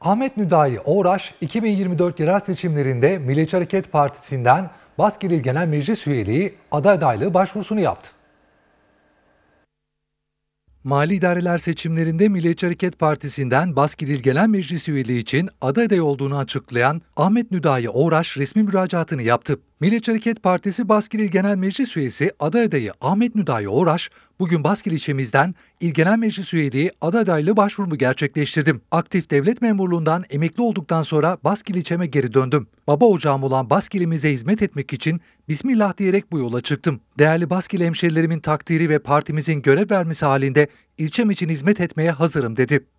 Ahmet Nüdayi Oğraş 2024 yerel seçimlerinde Milliyetçi Hareket Partisi'nden Baskeli Genel Meclis üyeliği aday adaylığı başvurusunu yaptı. Mali idareler seçimlerinde Milliyetçi Hareket Partisi'nden Baskidil Gelen Meclis üyeliği için aday aday olduğunu açıklayan Ahmet Nüdayi Oğraş resmi müracaatını yaptı. Milliyetçi Hareket Partisi Baskil İl Genel Meclis Üyesi aday adayı Ahmet Nüdayi Oraş, bugün Baskil ilçemizden İl Genel Meclis Üyeliği aday adaylı başvurumu gerçekleştirdim. Aktif devlet memurluğundan emekli olduktan sonra Baskil ilçeme geri döndüm. Baba ocağım olan Baskil'imize hizmet etmek için Bismillah diyerek bu yola çıktım. Değerli Baskil hemşerilerimin takdiri ve partimizin görev vermesi halinde ilçem için hizmet etmeye hazırım dedi.